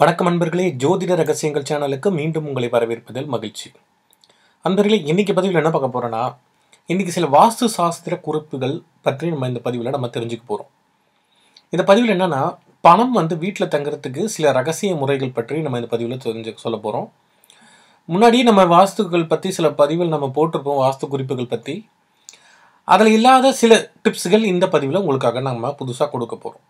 வணக்கம் அன்பர்களே ஜோதிட ரகசியங்கள் சேனலுக்கு மீண்டும் உங்களை வரவேற்பதில் மகிழ்ச்சி அன்பர்களே இன்னைக்கு பதிவில் என்ன பார்க்க போகிறோன்னா இன்றைக்கி சில வாஸ்து சாஸ்திர குறிப்புகள் பற்றி நம்ம இந்த பதிவில் நம்ம தெரிஞ்சுக்க போகிறோம் இந்த பதிவில் என்னென்னா பணம் வந்து வீட்டில் தங்குறதுக்கு சில ரகசிய முறைகள் பற்றி நம்ம இந்த பதிவில் தெரிஞ்சு சொல்ல போகிறோம் முன்னாடி நம்ம வாஸ்துக்கள் பற்றி சில பதிவில் நம்ம போட்டிருப்போம் வாஸ்து குறிப்புகள் பற்றி அதில் இல்லாத சில டிப்ஸ்கள் இந்த பதிவில் உங்களுக்காக நம்ம புதுசாக கொடுக்க போகிறோம்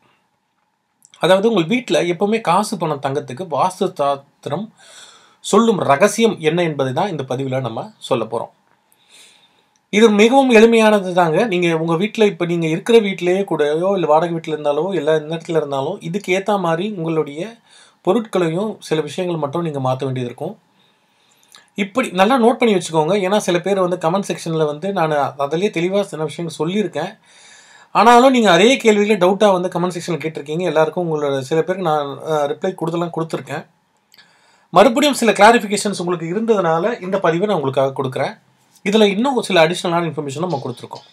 அதாவது உங்கள் வீட்டில் எப்போவுமே காசு பணம் தங்கத்துக்கு வாஸ்து சாஸ்திரம் சொல்லும் ரகசியம் என்ன என்பதை தான் இந்த பதிவில் நம்ம சொல்ல போகிறோம் இது மிகவும் எளிமையானது தாங்க நீங்கள் உங்கள் வீட்டில் இப்போ நீங்கள் இருக்கிற வீட்டிலேயே கூடயோ இல்லை வாடகை வீட்டில் இருந்தாலோ எல்லா இடத்துல இருந்தாலும் இதுக்கு ஏற்ற மாதிரி உங்களுடைய பொருட்களையும் சில விஷயங்கள் மட்டும் நீங்கள் மாற்ற வேண்டியது இருக்கும் இப்படி நல்லா நோட் பண்ணி வச்சுக்கோங்க ஏன்னா சில பேர் வந்து கமெண்ட் செக்ஷனில் வந்து நான் அதிலே தெளிவாக சில விஷயங்கள் சொல்லியிருக்கேன் ஆனாலும் நீங்கள் அதே கேள்விகளை டவுட்டாக வந்து கமெண்ட் செக்ஷனில் கேட்டிருக்கீங்க எல்லாருக்கும் உங்களோட சில பேருக்கு நான் ரிப்ளை கொடுத்தலாம் கொடுத்துருக்கேன் மறுபடியும் சில கிளாரிஃபிகேஷன்ஸ் உங்களுக்கு இருந்ததுனால இந்த பதிவை நான் உங்களுக்காக கொடுக்குறேன் இதில் இன்னும் சில அடிஷ்னலான இன்ஃபர்மேஷன் நம்ம கொடுத்துருக்கோம்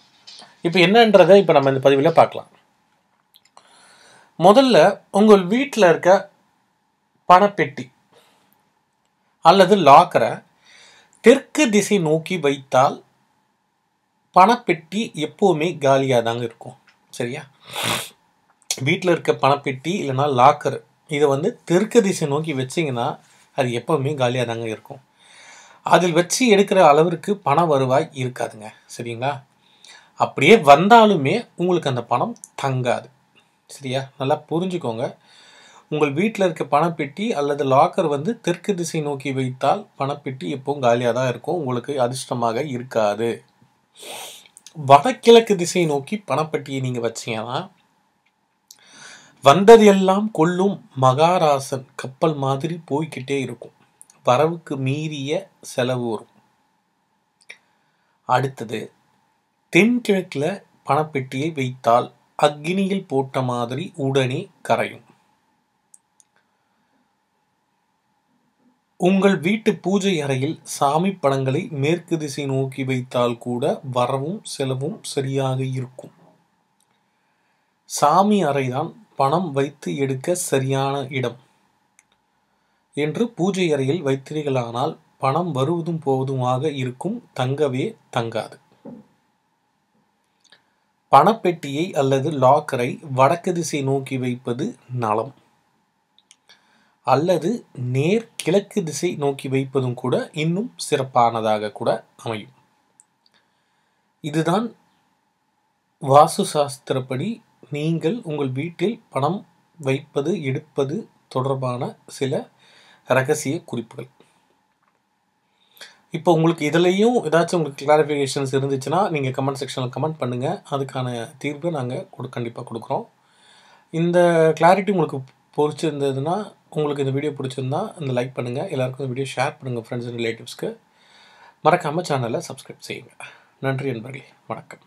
இப்போ என்னன்றதை இப்போ நம்ம இந்த பதிவில் பார்க்கலாம் முதல்ல உங்கள் வீட்டில் இருக்க பணப்பெட்டி அல்லது லாக்கரை தெற்கு திசை நோக்கி வைத்தால் பணப்பெட்டி எப்போவுமே காலியாக தாங்க இருக்கும் சரியா வீட்டில் இருக்க பணப்பெட்டி இல்லைனா லாக்கர் இதை வந்து தெற்கு திசை நோக்கி வச்சிங்கன்னா அது எப்போவுமே காலியாக தாங்க இருக்கும் அதில் வச்சு எடுக்கிற அளவிற்கு பண வருவாய் இருக்காதுங்க சரிங்களா அப்படியே வந்தாலுமே உங்களுக்கு அந்த பணம் தங்காது சரியா நல்லா புரிஞ்சுக்கோங்க உங்கள் வீட்டில் இருக்க பணப்பெட்டி அல்லது லாக்கர் வந்து தெற்கு திசை நோக்கி வைத்தால் பணப்பெட்டி எப்பவும் காலியாக தான் இருக்கும் உங்களுக்கு அதிர்ஷ்டமாக இருக்காது வடகிழக்கு திசை நோக்கி பணப்பட்டியை நீங்கள் வச்சீங்கன்னா வந்தது எல்லாம் கொல்லும் மகாராசன் கப்பல் மாதிரி போய்கிட்டே இருக்கும் வரவுக்கு மீறிய செலவு வரும் அடுத்தது தென்கிழக்கில் பணப்பெட்டியை வைத்தால் அக்னியில் போட்ட மாதிரி உடனே கரையும் உங்கள் வீட்டு பூஜை அறையில் சாமி படங்களை மேற்கு திசை நோக்கி வைத்தால் கூட வரவும் செலவும் சரியாக இருக்கும் சாமி அறைதான் பணம் வைத்து எடுக்க சரியான இடம் என்று பூஜை அறையில் வைத்தீர்களானால் பணம் வருவதும் போவதுமாக இருக்கும் தங்கவே தங்காது பணப்பெட்டியை அல்லது லாக்கரை வடக்கு திசை நோக்கி வைப்பது நலம் அல்லது நேர் கிழக்கு திசை நோக்கி வைப்பதும் கூட இன்னும் சிறப்பானதாக கூட அமையும் இதுதான் வாஸ்து சாஸ்திரப்படி நீங்கள் உங்கள் வீட்டில் பணம் வைப்பது எடுப்பது தொடர்பான சில ரகசிய குறிப்புகள் இப்போ உங்களுக்கு இதுலேயும் ஏதாச்சும் உங்களுக்கு கிளாரிஃபிகேஷன்ஸ் இருந்துச்சுன்னா நீங்கள் கமெண்ட் செக்ஷனில் கமெண்ட் பண்ணுங்கள் அதுக்கான தீர்வை நாங்கள் கொடு கண்டிப்பாக கொடுக்குறோம் இந்த கிளாரிட்டி உங்களுக்கு பொறிச்சிருந்ததுன்னா உங்களுக்கு இந்த வீடியோ பிடிச்சிருந்தா இந்த லைக் பண்ணுங்கள் எல்லாருக்கும் இந்த வீடியோ ஷேர் பண்ணுங்கள் ஃப்ரெண்ட்ஸ் அண்ட் ரிலேட்டிவ்ஸ்க்கு மறக்காமல் சேனலை சப்ஸ்கிரைப் செய்யுங்க நன்றி நண்பர்களே வணக்கம்